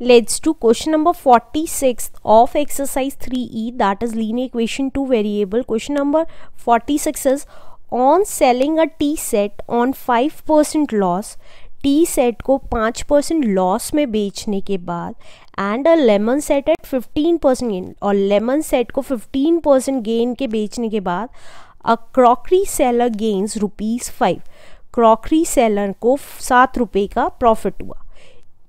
leads to question number 46 of exercise 3e that is linear equation 2 variable question number 46 is on selling a tea set on 5% loss tea set को 5% loss में बेचने के बाद and a lemon set at 15% gain और lemon set को 15% gain के बेचने के बाद a crockery seller gains rupees five crockery seller को सात रुपये का प्रॉफिट हुआ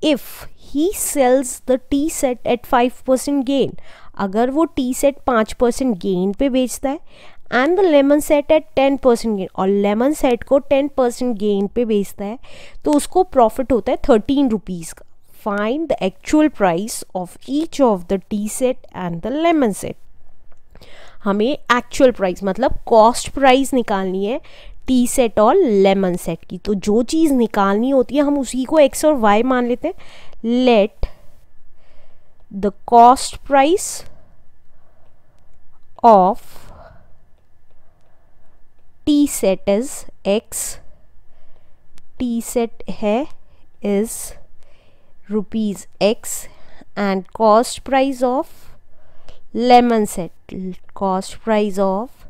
if he sells the tea set at five percent gain अगर वो टी सेट पाँच परसेंट गेन पे बेचता है and the lemon set at ten percent gain और लेमन सेट को टेन परसेंट गेन पे बेचता है तो उसको प्रॉफिट होता है थर्टीन रुपीज़ का find the actual price of each of the tea set and the lemon set हमें एक्चुअल प्राइस मतलब कॉस्ट प्राइस निकालनी है टी सेट और लेमन सेट की तो जो चीज़ निकालनी होती है हम उसी को एक्स और वाई मान लेते हैं let the cost price of tea set is X tea set है is rupees X and cost price of lemon set cost price of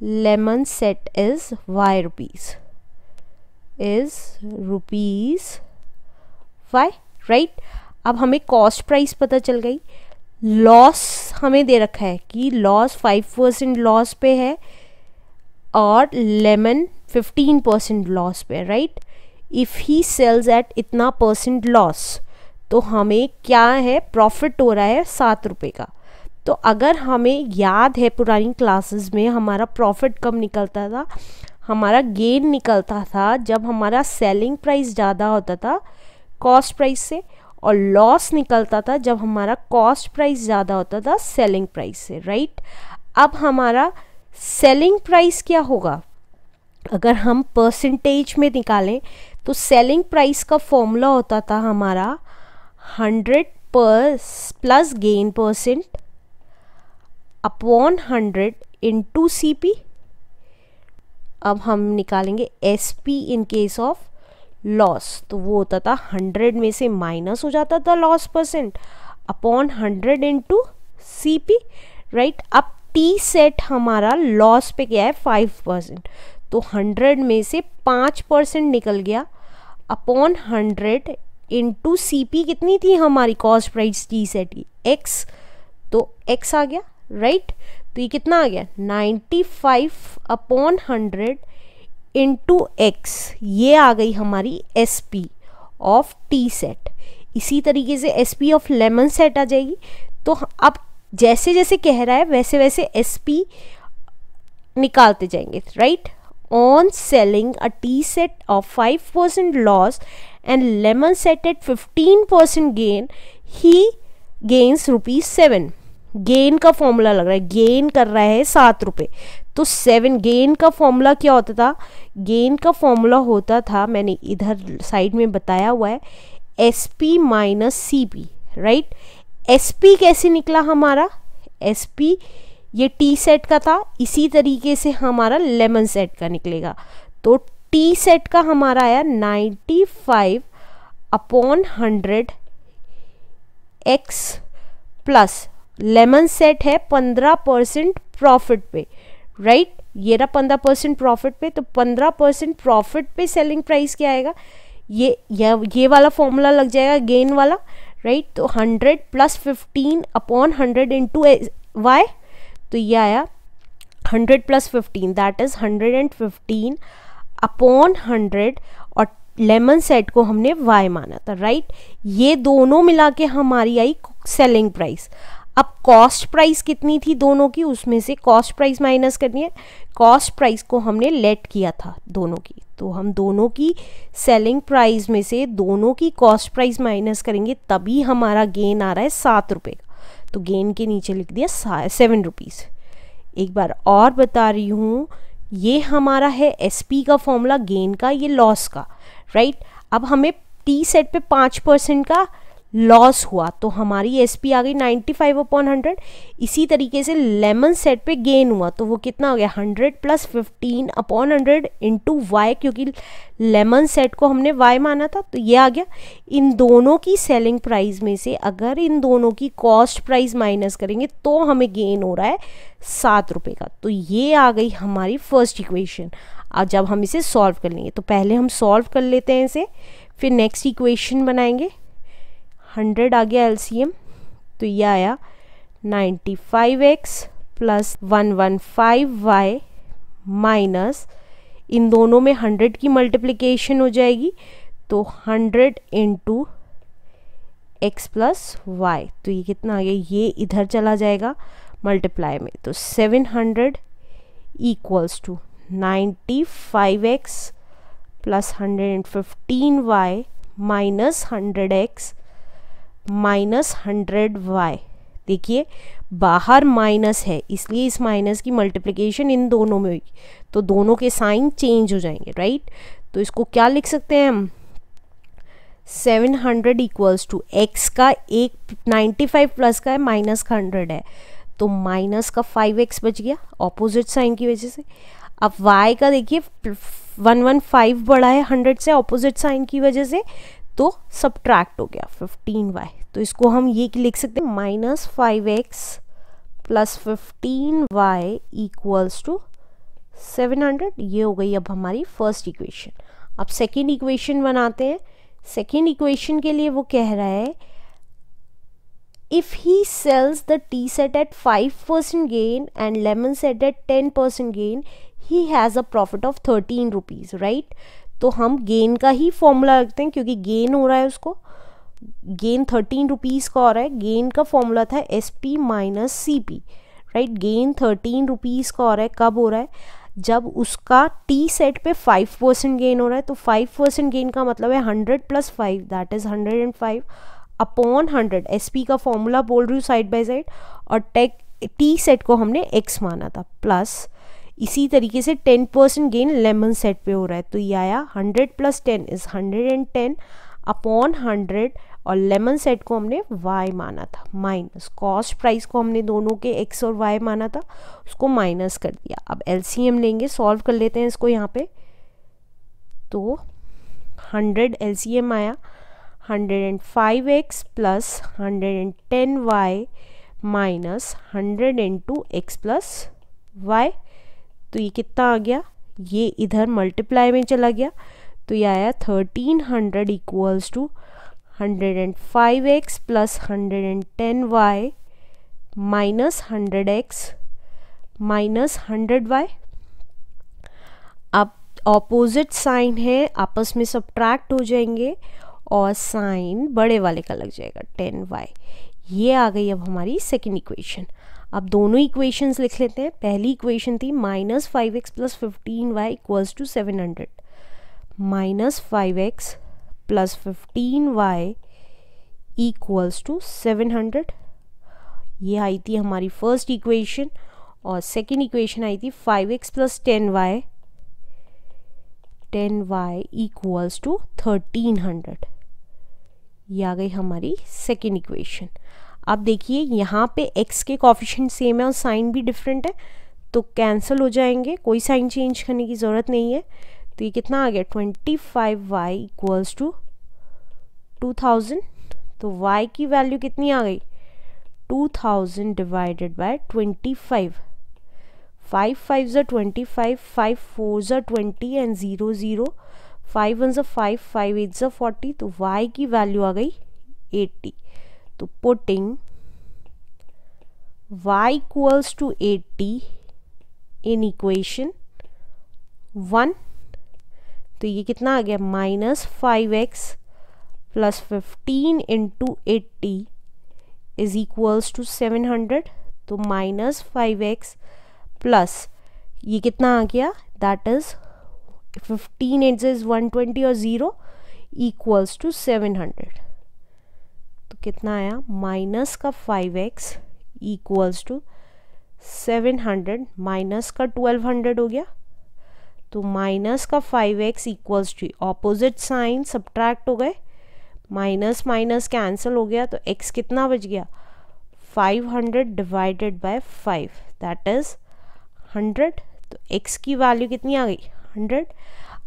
lemon set is y rupees is rupees y right अब हमें cost price पता चल गई loss हमें दे रखा है कि लॉस फाइव परसेंट लॉस पे है और लेमन फिफ्टीन परसेंट लॉस पे right if he sells at इतना परसेंट लॉस तो हमें क्या है प्रॉफिट हो रहा है सात रुपये का तो अगर हमें याद है पुरानी क्लासेस में हमारा प्रॉफिट कम निकलता था हमारा गेन निकलता था जब हमारा सेलिंग प्राइस ज़्यादा होता था कॉस्ट प्राइस से और लॉस निकलता था जब हमारा कॉस्ट प्राइस ज़्यादा होता था सेलिंग प्राइस से राइट अब हमारा सेलिंग प्राइस क्या होगा अगर हम परसेंटेज में निकालें तो सेलिंग प्राइस का फॉर्मूला होता था हमारा हंड्रेड पर plus gain percent upon hundred into C P अब हम निकालेंगे S P in case of loss तो वो होता था हंड्रेड में से माइनस हो जाता था loss percent upon hundred into C P right अब टी सेट हमारा लॉस पे क्या है फाइव परसेंट तो हंड्रेड में से पाँच परसेंट निकल गया upon hundred into C P कितनी थी हमारी कॉस्ट प्राइस टी सेट की एक्स तो एक्स आ गया राइट तो ये कितना आ गया 95 अपॉन हंड्रेड इंटू एक्स ये आ गई हमारी S P of tea set इसी तरीके से S P of lemon set आ जाएगी तो अब जैसे जैसे कह रहा है वैसे वैसे एस पी निकालते जाएंगे right on selling a tea set of five percent loss and lemon set at fifteen percent gain he gains rupees seven gain का फॉर्मूला लग रहा है गेन कर रहा है सात रुपये तो सेवन गेन का फॉर्मूला क्या होता था गेन का फॉर्मूला होता था मैंने इधर साइड में बताया हुआ है S P minus C P right S P कैसे निकला हमारा एस पी ये टी सेट का था इसी तरीके से हमारा लेमन सेट का निकलेगा तो टी सेट का हमारा आया ninety five upon hundred X plus lemon set है पंद्रह परसेंट प्रॉफिट पे राइट right? ये रहा पंद्रह परसेंट प्रॉफिट पे तो पंद्रह परसेंट प्रॉफिट पे सेलिंग प्राइस क्या आएगा ये ये वाला फॉर्मूला लग जाएगा गेन वाला राइट right? तो hundred plus fifteen upon hundred into Y तो ये आया hundred plus fifteen that is hundred and fifteen upon hundred और लेमन सेट को हमने वाई माना था राइट right? ये दोनों मिला के हमारी आई सेलिंग प्राइस अब कॉस्ट प्राइस कितनी थी दोनों की उसमें से कॉस्ट प्राइस माइनस करनी है कॉस्ट प्राइस को हमने लेट किया था दोनों की तो हम दोनों की सेलिंग प्राइस में से दोनों की कॉस्ट प्राइस माइनस करेंगे तभी हमारा गेन आ रहा है सात रुपये का तो गेन के नीचे लिख दिया सेवन रुपीज़ एक बार और बता रही हूँ ये हमारा है एस का फॉर्मूला गेन का ये लॉस का राइट अब हमें टी सेट पे पाँच परसेंट का लॉस हुआ तो हमारी एस पी आ गई नाइन्टी फाइव अपॉन हंड्रेड इसी तरीके से लेमन सेट पे गेन हुआ तो वो कितना हो गया hundred plus fifteen upon hundred into Y क्योंकि लेमन सेट को हमने वाई माना था तो ये आ गया इन दोनों की सेलिंग प्राइस में से अगर इन दोनों की कॉस्ट प्राइस माइनस करेंगे तो हमें गेन हो रहा है सात रुपये का तो ये आ गई हमारी फर्स्ट इक्वेशन अब जब हम इसे सॉल्व कर लेंगे तो पहले हम सॉल्व कर लेते हैं इसे फिर नेक्स्ट इक्वेशन बनाएंगे हंड्रेड आ गया एलसीएम तो ये आया ninety five X plus one one five Y minus इन दोनों में हंड्रेड की मल्टीप्लिकेशन हो जाएगी तो hundred into X plus Y तो ये कितना आ गया ये इधर चला जाएगा मल्टीप्लाई में तो seven hundred equals to ninety five X plus hundred and fifteen Y minus hundred X minus hundred Y देखिए बाहर माइनस है इसलिए इस माइनस की मल्टीप्लिकेशन इन दोनों में होगी तो दोनों के साइन चेंज हो जाएंगे राइट तो इसको क्या लिख सकते हैं हम seven hundred equals to X का एक नाइन्टी फाइव प्लस का है माइनस का हंड्रेड है तो माइनस का फाइव एक्स बच गया ऑपोजिट साइन की वजह से अब वाई का देखिए वन वन फाइव बड़ा है हंड्रेड से ऑपोजिट साइन की वजह से तो सब्ट्रैक्ट हो गया फिफ्टीन वाई तो इसको हम ये लिख सकते हैं minus five X plus fifteen Y equals to seven hundred ये हो गई अब हमारी फर्स्ट इक्वेशन अब सेकेंड इक्वेशन बनाते हैं सेकेंड इक्वेशन के लिए वो कह रहा है if he sells the tea set at gain gain and lemon set at percent gain he has a profit of thirteen rupees right तो हम गेन का ही फॉर्मूला रखते हैं क्योंकि गेन हो रहा है उसको गेन थर्टीन रुपीज़ का हो रहा है गेन का फॉर्मूला था S P minus C P right gain thirteen rupees का हो रहा है कब हो रहा है जब उसका टी सेट पे फाइव परसेंट गेन हो रहा है तो फाइव परसेंट गेन का मतलब है hundred plus five that is hundred and five upon hundred S P का फॉर्मूला बोल रही हूँ साइड बाई साइड और टेक टी सेट को हमने एक्स माना था प्लस इसी तरीके से ten percent gain lemon set पे हो रहा है तो ये आया hundred plus ten is hundred and ten upon hundred और लेमन सेट को हमने y माना था माइनस कॉस्ट प्राइस को हमने दोनों के x और y माना था उसको माइनस कर दिया अब एल लेंगे सॉल्व कर लेते हैं इसको यहाँ पे तो 100 एल आया 105x plus 110y minus 102x plus y तो ये कितना आ गया ये इधर मल्टीप्लाई में चला गया तो ये आया thirteen hundred equals to hundred and five X plus hundred and ten Y minus hundred X minus hundred Y अब ऑपोजिट साइन है आपस में सब्ट्रैक्ट हो जाएंगे और साइन बड़े वाले का लग जाएगा टेन वाई ये आ गई अब हमारी सेकेंड इक्वेशन अब दोनों इक्वेशंस लिख लेते हैं पहली इक्वेशन थी minus five X plus fifteen Y equals to seven hundred minus five X plus fifteen Y equals to seven hundred ये आई थी हमारी फर्स्ट इक्वेशन और सेकेंड इक्वेशन आई थी five X plus ten Y ten Y equals to thirteen hundred ये आ गई हमारी सेकेंड इक्वेशन आप देखिए यहाँ पे x के कॉफिशेंट सेम है और साइन भी डिफरेंट है तो कैंसिल हो जाएंगे कोई साइन चेंज करने की ज़रूरत नहीं है तो ये कितना आ गया twenty five Y equals to two thousand तो y की वैल्यू कितनी आ गई two thousand divided by twenty five five five ज़ा ट्वेंटी फाइव फाइव फोर ज़ा twenty and zero zero five one ज़ा फाइव फाइव एट ज़ा फोर्टी तो y की वैल्यू आ गई एट्टी तो putting y equals to eighty in equation one तो ये कितना आ गया minus five X plus fifteen into eighty is equals to seven hundred तो माइनस फाइव एक्स प्लस ये कितना आ गया that is fifteen eight is one twenty और zero equals to seven hundred कितना आया माइनस का five X equals to seven hundred minus का ट्वेल्व हंड्रेड हो गया तो माइनस का five X equals to opposite sign subtract हो गए माइनस माइनस कैंसिल हो गया तो एक्स कितना बच गया five hundred divided by five that is hundred तो एक्स की वैल्यू कितनी आ गई हंड्रेड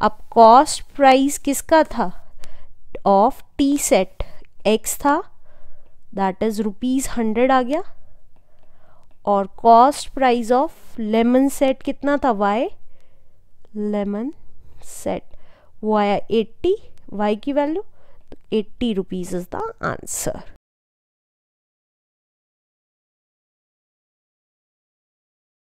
अब कॉस्ट प्राइस किसका था ऑफ टी सेट एक्स था दैट इज़ रुपीज़ हंड्रेड आ गया और cost price of lemon set कितना था वाई लेमन सेट वो आया एट्टी वाई की value eighty rupees is the answer